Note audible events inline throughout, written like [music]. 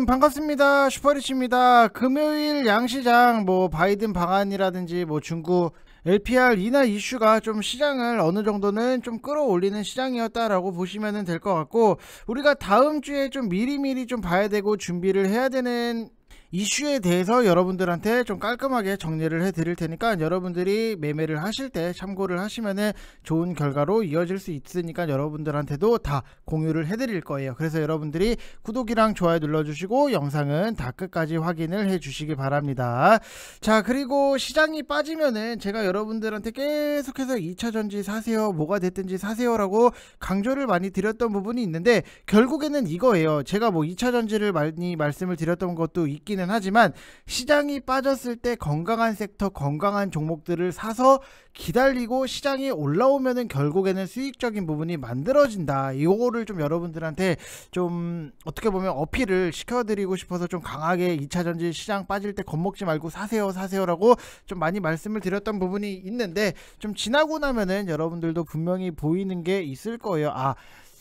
여러분 반갑습니다. 슈퍼리치입니다. 금요일 양시장 뭐 바이든 방안이라든지 뭐 중국 LPR 이하 이슈가 좀 시장을 어느 정도는 좀 끌어올리는 시장이었다라고 보시면 될 것 같고 우리가 다음 주에 좀 미리미리 좀 봐야 되고 준비를 해야 되는 이슈에 대해서 여러분들한테 좀 깔끔하게 정리를 해드릴 테니까 여러분들이 매매를 하실 때 참고를 하시면 좋은 결과로 이어질 수 있으니까 여러분들한테도 다 공유를 해드릴 거예요. 그래서 여러분들이 구독이랑 좋아요 눌러주시고 영상은 다 끝까지 확인을 해주시기 바랍니다. 자 그리고 시장이 빠지면은 제가 여러분들한테 계속해서 2차전지 사세요 뭐가 됐든지 사세요라고 강조를 많이 드렸던 부분이 있는데 결국에는 이거예요. 제가 뭐 2차전지를 많이 말씀을 드렸던 것도 있긴 빠기는 하지만 시장이 빠졌을 때 건강한 섹터, 건강한 종목들을 사서 기다리고 시장이 올라오면은 결국에는 수익적인 부분이 만들어진다. 이거를 좀 여러분들한테 좀 어떻게 보면 어필을 시켜드리고 싶어서 좀 강하게 2차 전지 시장 빠질 때 겁먹지 말고 사세요, 사세요라고 좀 많이 말씀을 드렸던 부분이 있는데 좀 지나고 나면은 여러분들도 분명히 보이는 게 있을 거예요. 아,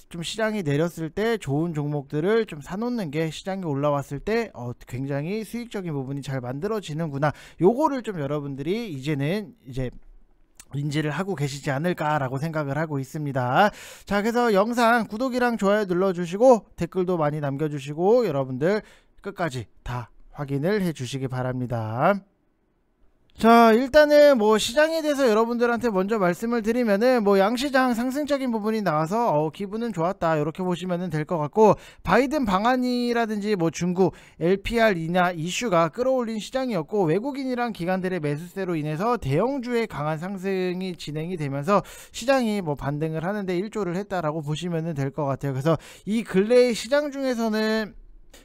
좀 시장이 내렸을 때 좋은 종목들을 좀 사놓는 게 시장이 올라왔을 때 어, 굉장히 수익적인 부분이 잘 만들어지는구나. 요거를 좀 여러분들이 이제는 이제 인지를 하고 계시지 않을까라고 생각을 하고 있습니다. 자, 그래서 영상 구독이랑 좋아요 눌러주시고 댓글도 많이 남겨주시고 여러분들 끝까지 다 확인을 해주시기 바랍니다. 자 일단은 뭐 시장에 대해서 여러분들한테 먼저 말씀을 드리면은 뭐 양시장 상승적인 부분이 나와서 어, 기분은 좋았다 이렇게 보시면 될 것 같고 바이든 방안이라든지 뭐 중국 LPR 이나 이슈가 끌어올린 시장이었고 외국인이랑 기관들의 매수세로 인해서 대형주의 강한 상승이 진행이 되면서 시장이 뭐 반등을 하는데 일조를 했다라고 보시면 될 것 같아요 그래서 이 근래의 시장 중에서는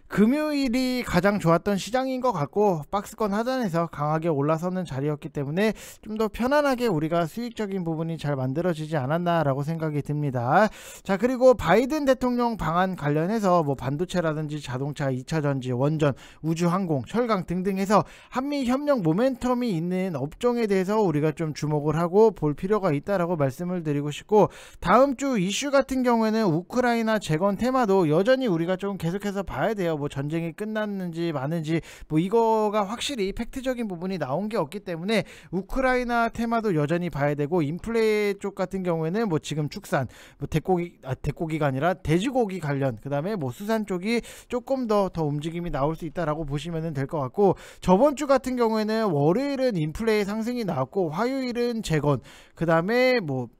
금요일이 가장 좋았던 시장인 것 같고 박스권 하단에서 강하게 올라서는 자리였기 때문에 좀 더 편안하게 우리가 수익적인 부분이 잘 만들어지지 않았나라고 생각이 듭니다. 자 그리고 바이든 대통령 방안 관련해서 뭐 반도체라든지 자동차, 2차전지, 원전, 우주항공, 철강 등등 해서 한미 협력 모멘텀이 있는 업종에 대해서 우리가 좀 주목을 하고 볼 필요가 있다라고 말씀을 드리고 싶고 다음 주 이슈 같은 경우에는 우크라이나 재건 테마도 여전히 우리가 좀 계속해서 봐야 돼요. 뭐 전쟁이 끝났는지 많은지 뭐 이거가 확실히 팩트적인 부분이 나온 게 없기 때문에 우크라이나 테마도 여전히 봐야 되고 인플레 쪽 같은 경우에는 뭐 지금 축산, 뭐 대고기 아 대고기가 아니라 돼지고기 관련 그다음에 뭐 수산 쪽이 조금 더더 더 움직임이 나올 수 있다라고 보시면 될 것 같고 저번 주 같은 경우에는 월요일은 인플레이 상승이 나왔고 화요일은 재건 그다음에 뭐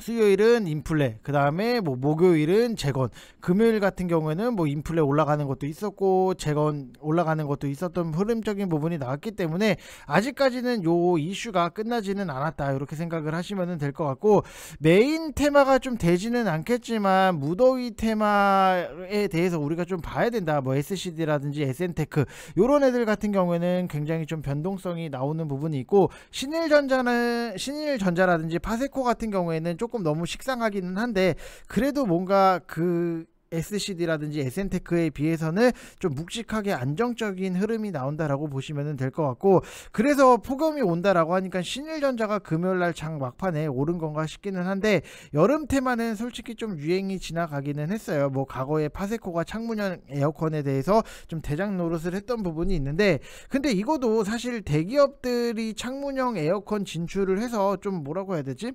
수요일은 인플레, 그 다음에 뭐 목요일은 재건, 금요일 같은 경우에는 뭐 인플레 올라가는 것도 있었고 재건 올라가는 것도 있었던 흐름적인 부분이 나왔기 때문에 아직까지는 요 이슈가 끝나지는 않았다 이렇게 생각을 하시면 될 것 같고 메인 테마가 좀 되지는 않겠지만 무더위 테마에 대해서 우리가 좀 봐야 된다. 뭐 SCD라든지 SN테크 요런 애들 같은 경우에는 굉장히 좀 변동성이 나오는 부분이 있고 신일전자는 신일전자라든지 파세코 같은 경우에는 좀 조금 너무 식상하기는 한데 그래도 뭔가 그 SCD라든지 SN테크에 비해서는 좀 묵직하게 안정적인 흐름이 나온다라고 보시면 될 것 같고 그래서 폭염이 온다라고 하니까 신일전자가 금요일 날 장 막판에 오른 건가 싶기는 한데 여름 테마는 솔직히 좀 유행이 지나가기는 했어요. 뭐 과거에 파세코가 창문형 에어컨에 대해서 좀 대장 노릇을 했던 부분이 있는데 근데 이것도 사실 대기업들이 창문형 에어컨 진출을 해서 좀 뭐라고 해야 되지?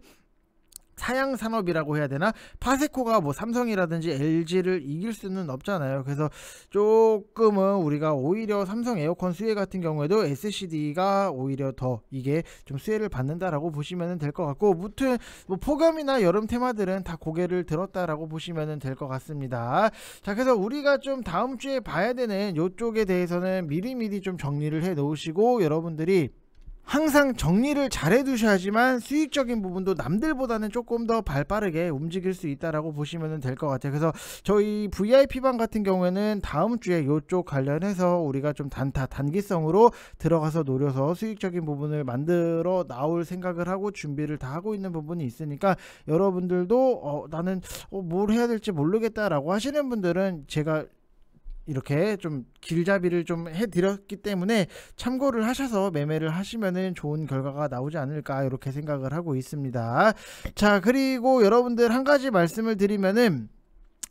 사양 산업이라고 해야 되나 파세코가 뭐 삼성이라든지 LG를 이길 수는 없잖아요. 그래서 조금은 우리가 오히려 삼성 에어컨 수혜 같은 경우에도 SCD가 오히려 더 이게 좀 수혜를 받는다라고 보시면 될 것 같고 무튼 뭐 폭염이나 여름 테마들은 다 고개를 들었다라고 보시면 될 것 같습니다. 자 그래서 우리가 좀 다음 주에 봐야 되는 요쪽에 대해서는 미리미리 좀 정리를 해 놓으시고 여러분들이 항상 정리를 잘해 두셔야지만 수익적인 부분도 남들보다는 조금 더 발빠르게 움직일 수 있다라고 보시면 될 것 같아요. 그래서 저희 VIP방 같은 경우에는 다음 주에 이쪽 관련해서 우리가 좀 단타 단기성으로 들어가서 노려서 수익적인 부분을 만들어 나올 생각을 하고 준비를 다 하고 있는 부분이 있으니까 여러분들도 어, 나는 어, 뭘 해야 될지 모르겠다라고 하시는 분들은 제가 이렇게 좀 길잡이를 좀 해드렸기 때문에 참고를 하셔서 매매를 하시면은 좋은 결과가 나오지 않을까 이렇게 생각을 하고 있습니다. 자 그리고 여러분들 한 가지 말씀을 드리면은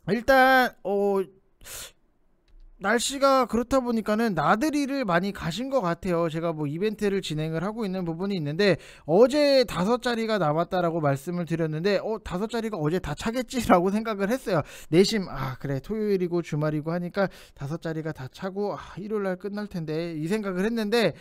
일단 어 날씨가 그렇다 보니까는 나들이를 많이 가신 것 같아요. 제가 뭐 이벤트를 진행을 하고 있는 부분이 있는데 어제 다섯 자리가 남았다라고 말씀을 드렸는데 어 다섯 자리가 어제 다 차겠지라고 [laughs] 생각을 했어요. 내심 아 그래 토요일이고 주말이고 하니까 다섯 자리가 다 차고 아, 일요일 날 끝날 텐데 이 생각을 했는데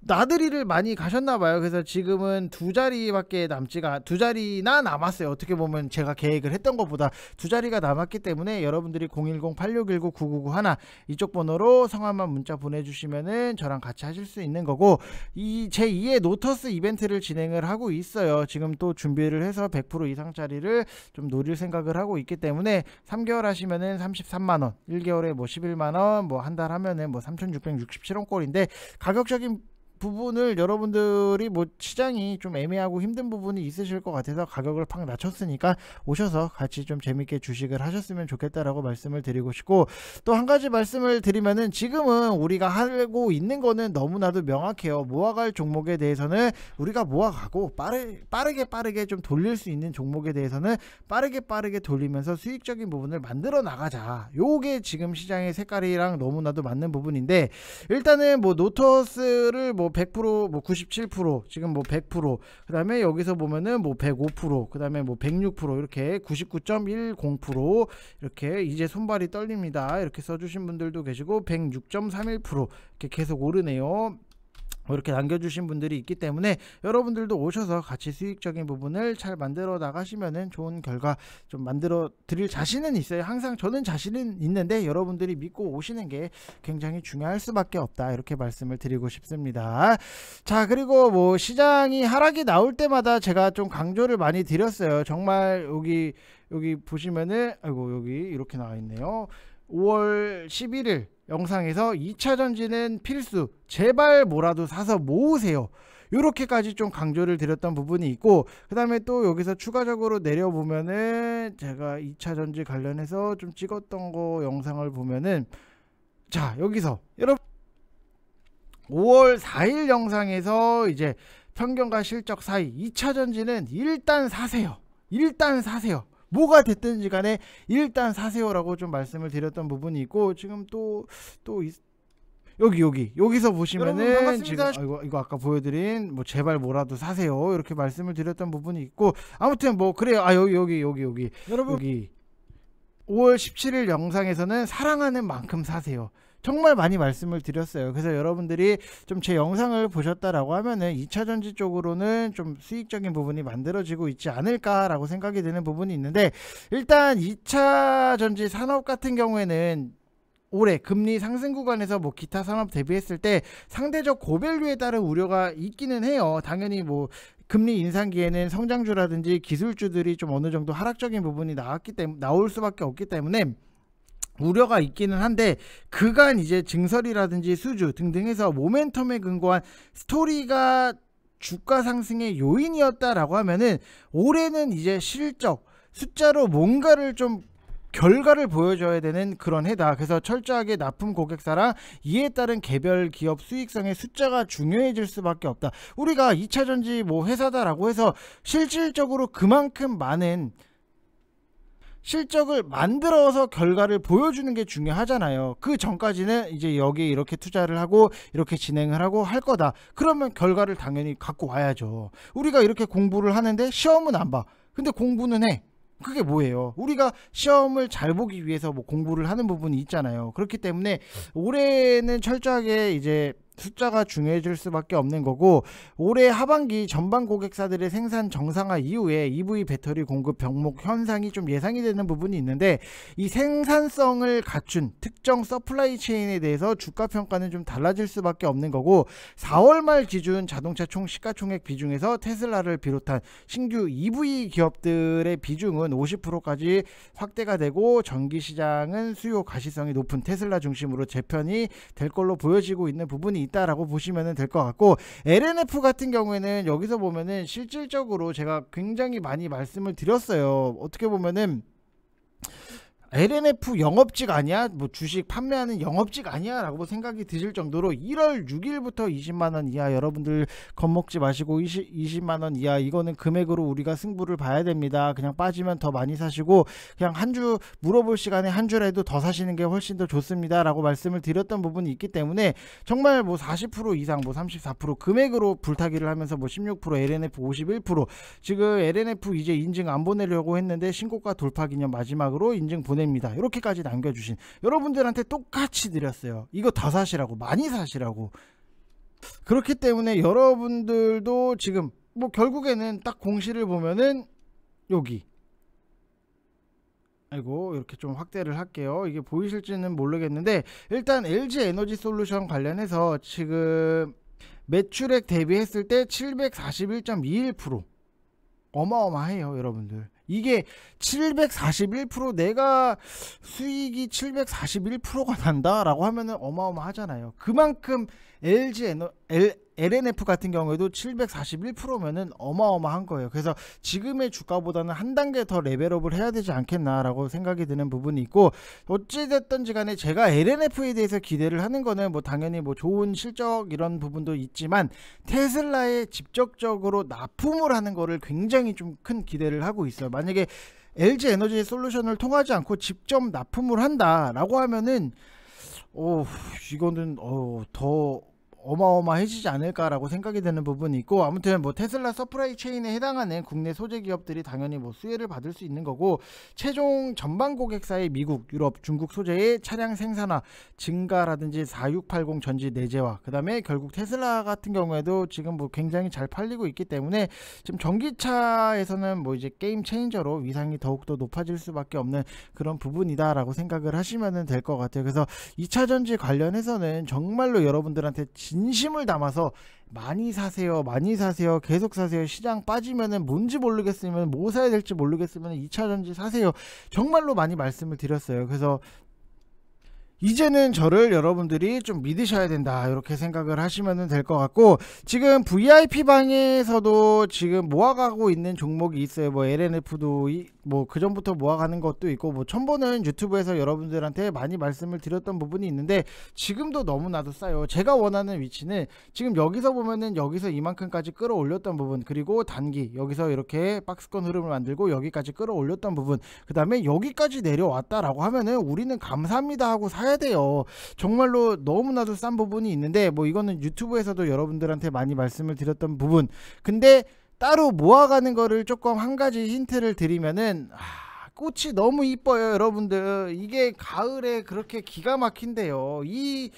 나들이를 많이 가셨나 봐요. 그래서 지금은 두 자리밖에 남지가 두 자리나 남았어요. 어떻게 보면 제가 계획을 했던 것보다 두 자리가 남았기 때문에 여러분들이 010-8619-9991 이쪽 번호로 성함만 문자 보내주시면은 저랑 같이 하실 수 있는 거고 이 제 2의 노터스 이벤트를 진행을 하고 있어요. 지금 또 준비를 해서 100% 이상짜리를 좀 노릴 생각을 하고 있기 때문에 3개월 하시면은 33만 원, 1개월에 뭐 11만 원, 뭐 한 달 하면은 뭐 3,667원 꼴인데 가격적인 부분을 여러분들이 뭐 시장이 좀 애매하고 힘든 부분이 있으실 것 같아서 가격을 팍 낮췄으니까 오셔서 같이 좀 재밌게 주식을 하셨으면 좋겠다라고 말씀을 드리고 싶고 또 한 가지 말씀을 드리면은 지금은 우리가 하고 있는 거는 너무나도 명확해요. 모아갈 종목에 대해서는 우리가 모아가고 빠르, 빠르게 빠르게 좀 돌릴 수 있는 종목에 대해서는 빠르게 빠르게 돌리면서 수익적인 부분을 만들어 나가자. 요게 지금 시장의 색깔이랑 너무나도 맞는 부분인데 일단은 뭐 노터스를 뭐뭐 100%, 뭐 97%, 지금 뭐 100%, 그 다음에 여기서 보면은 뭐 105%, 그 다음에 뭐106% 이렇게 99.10% 이렇게 이제 손발이 떨립니다. 이렇게 써주신 분들도 계시고 106.31% 이렇게 계속 오르네요. 이렇게 남겨주신 분들이 있기 때문에 여러분들도 오셔서 같이 수익적인 부분을 잘 만들어 나가시면은 좋은 결과 좀 만들어 드릴 자신은 있어요. 항상 저는 자신은 있는데 여러분들이 믿고 오시는 게 굉장히 중요할 수밖에 없다. 이렇게 말씀을 드리고 싶습니다. 자, 그리고 뭐 시장이 하락이 나올 때마다 제가 좀 강조를 많이 드렸어요. 정말 여기 여기 보시면은 아이고 여기 이렇게 나와 있네요. 5월 11일 영상에서 2차 전지는 필수 제발 뭐라도 사서 모으세요 요렇게까지좀 강조를 드렸던 부분이 있고 그 다음에 또 여기서 추가적으로 내려보면은 제가 2차 전지 관련해서 좀 찍었던 거 영상을 보면은 자 여기서 여러분 5월 4일 영상에서 이제 평균과 실적 사이 2차 전지는 일단 사세요 일단 사세요 뭐가 됐든지 간에 일단 사세요라고 좀 말씀을 드렸던 부분이 있고 지금 또또 또 여기 여기 여기서 보시면은 지금 아, 이거 이거 아까 보여드린 뭐 제발 뭐라도 사세요 이렇게 말씀을 드렸던 부분이 있고 아무튼 뭐 그래요 아 여기 여기 여기 여기 여러분 여기 5월 17일 영상에서는 사랑하는 만큼 사세요. 정말 많이 말씀을 드렸어요. 그래서 여러분들이 좀 제 영상을 보셨다라고 하면은 2차 전지 쪽으로는 좀 수익적인 부분이 만들어지고 있지 않을까라고 생각이 드는 부분이 있는데 일단 2차 전지 산업 같은 경우에는 올해 금리 상승 구간에서 뭐 기타 산업 대비했을 때 상대적 고밸류에 따른 우려가 있기는 해요. 당연히 뭐 금리 인상기에는 성장주라든지 기술주들이 좀 어느 정도 하락적인 부분이 나왔기 때문에 나올 수밖에 없기 때문에 우려가 있기는 한데 그간 이제 증설이라든지 수주 등등에서 모멘텀에 근거한 스토리가 주가 상승의 요인이었다라고 하면은 올해는 이제 실적 숫자로 뭔가를 좀 결과를 보여줘야 되는 그런 해다. 그래서 철저하게 납품 고객사랑 이에 따른 개별 기업 수익성의 숫자가 중요해질 수밖에 없다. 우리가 2차전지 뭐 회사다라고 해서 실질적으로 그만큼 많은 실적을 만들어서 결과를 보여주는 게 중요하잖아요. 그 전까지는 이제 여기에 이렇게 투자를 하고 이렇게 진행을 하고 할 거다. 그러면 결과를 당연히 갖고 와야죠. 우리가 이렇게 공부를 하는데 시험은 안 봐. 근데 공부는 해. 그게 뭐예요? 우리가 시험을 잘 보기 위해서 뭐 공부를 하는 부분이 있잖아요. 그렇기 때문에 올해는 철저하게 이제 숫자가 중요해질 수밖에 없는 거고 올해 하반기 전반 고객사들의 생산 정상화 이후에 EV 배터리 공급 병목 현상이 좀 예상이 되는 부분이 있는데 이 생산성을 갖춘 특정 서플라이 체인에 대해서 주가 평가는 좀 달라질 수밖에 없는 거고 4월 말 기준 자동차 총 시가총액 비중에서 테슬라를 비롯한 신규 EV 기업들의 비중은 50%까지 확대가 되고 전기 시장은 수요 가시성이 높은 테슬라 중심으로 재편이 될 걸로 보여지고 있는 부분이 있다라고 보시면 될 것 같고 LNF 같은 경우에는 여기서 보면은 실질적으로 제가 굉장히 많이 말씀을 드렸어요. 어떻게 보면은 LNF 영업직 아니야? 뭐 주식 판매하는 영업직 아니야? 라고 생각이 드실 정도로 1월 6일부터 20만원 이하 여러분들 겁먹지 마시고 20, 만원 이하 이거는 금액으로 우리가 승부를 봐야 됩니다. 그냥 빠지면 더 많이 사시고 그냥 한 주 물어볼 시간에 한 주라도 더 사시는 게 훨씬 더 좋습니다. 라고 말씀을 드렸던 부분이 있기 때문에 정말 뭐 40% 이상 뭐 34% 금액으로 불타기를 하면서 뭐 16% LNF 51% 지금 LNF 이제 인증 안 보내려고 했는데 신고가 돌파 기념 마지막으로 인증 보내 보냅니다. 이렇게까지 남겨주신 여러분들한테 똑같이 드렸어요. 이거 다 사시라고 많이 사시라고 그렇기 때문에 여러분들도 지금 뭐 결국에는 딱 공시를 보면은 여기 아이고 이렇게 좀 확대를 할게요 이게 보이실지는 모르겠는데 일단 LG 에너지 솔루션 관련해서 지금 매출액 대비했을 때741.21% 어마어마해요, 여러분들. 이게 741% 내가 수익이 741%가 난다라고 하면은 어마어마하잖아요. 그만큼 LG 에너, L, LNF 같은 경우에도 741%면은 어마어마한 거예요. 그래서 지금의 주가보다는 한 단계 더 레벨업을 해야 되지 않겠나라고 생각이 드는 부분이 있고 어찌됐든지 간에 제가 LNF에 대해서 기대를 하는 거는 뭐 당연히 뭐 좋은 실적 이런 부분도 있지만 테슬라에 직접적으로 납품을 하는 거를 굉장히 좀 큰 기대를 하고 있어요. 만약에 LG 에너지 솔루션을 통하지 않고 직접 납품을 한다라고 하면은 오 이거는 어더 어마어마해지지 않을까라고 생각이 되는 부분이 있고 아무튼 뭐 테슬라 서프라이 체인에 해당하는 국내 소재 기업들이 당연히 뭐 수혜를 받을 수 있는 거고 최종 전반 고객사의 미국, 유럽, 중국 소재의 차량 생산화 증가라든지 4680 전지 내재화 그다음에 결국 테슬라 같은 경우에도 지금 뭐 굉장히 잘 팔리고 있기 때문에 지금 전기차에서는 뭐 이제 게임 체인저로 위상이 더욱더 높아질 수밖에 없는 그런 부분이다라고 생각을 하시면 될 것 같아요. 그래서 2차 전지 관련해서는 정말로 여러분들한테 진 진심을 담아서 많이 사세요, 많이 사세요, 계속 사세요. 시장 빠지면은 뭔지 모르겠으면 뭐 사야 될지 모르겠으면 2차 전지 사세요. 정말로 많이 말씀을 드렸어요. 그래서 이제는 저를 여러분들이 좀 믿으셔야 된다 이렇게 생각을 하시면 될 것 같고 지금 VIP 방에서도 지금 모아가고 있는 종목이 있어요 뭐 LNF도 뭐 그전부터 모아가는 것도 있고 뭐 첨보는 유튜브에서 여러분들한테 많이 말씀을 드렸던 부분이 있는데 지금도 너무나도 싸요 제가 원하는 위치는 지금 여기서 보면은 여기서 이만큼까지 끌어올렸던 부분 그리고 단기 여기서 이렇게 박스권 흐름을 만들고 여기까지 끌어올렸던 부분 그 다음에 여기까지 내려왔다라고 하면은 우리는 감사합니다 하고 사야 사야 돼요. 정말로 너무나도 싼 부분이 있는데 뭐 이거는 유튜브에서도 여러분들한테 많이 말씀을 드렸던 부분. 근데 따로 모아가는 거를 조금 한 가지 힌트를 드리면은 아, 꽃이 너무 이뻐요, 여러분들. 이게 가을에 그렇게 기가 막힌데요. 이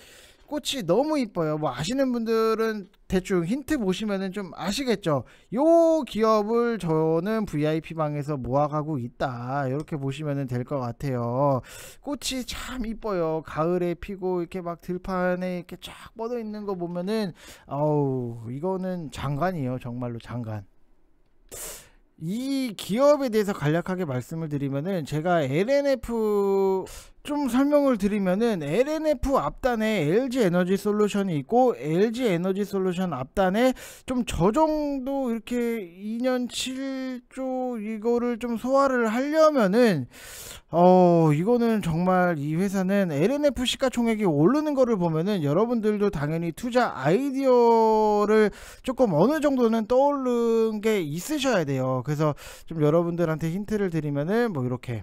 꽃이 너무 이뻐요. 뭐 아시는 분들은 대충 힌트 보시면은 좀 아시겠죠. 요 기업을 저는 VIP 방에서 모아가고 있다. 이렇게 보시면은 될것 같아요. 꽃이 참 이뻐요. 가을에 피고 이렇게 막 들판에 이렇게 쫙 뻗어 있는 거 보면은 아우 이거는 장관이에요. 정말로 장관. 이 기업에 대해서 간략하게 말씀을 드리면은 제가 LNF 좀 설명을 드리면은 LNF 앞단에 LG 에너지 솔루션이 있고 LG 에너지 솔루션 앞단에 좀 저 정도 이렇게 2년 7조 이거를 좀 소화를 하려면은 어 이거는 정말 이 회사는 LNF 시가총액이 오르는 거를 보면은 여러분들도 당연히 투자 아이디어를 조금 어느 정도는 떠오른 게 있으셔야 돼요. 그래서 좀 여러분들한테 힌트를 드리면은 뭐 이렇게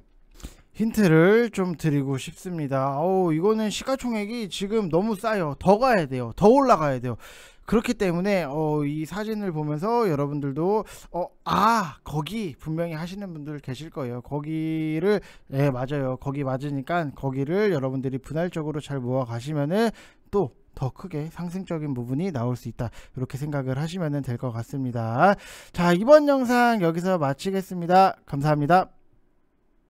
힌트를 좀 드리고 싶습니다 어 이거는 시가총액이 지금 너무 싸요 더 가야 돼요 더 올라가야 돼요 그렇기 때문에 어, 이 사진을 보면서 여러분들도 어, 아 거기 분명히 하시는 분들 계실 거예요 거기를 예 맞아요 거기 맞으니까 거기를 여러분들이 분할적으로 잘 모아 가시면은 또 더 크게 상승적인 부분이 나올 수 있다 이렇게 생각을 하시면 될 것 같습니다 자 이번 영상 여기서 마치겠습니다 감사합니다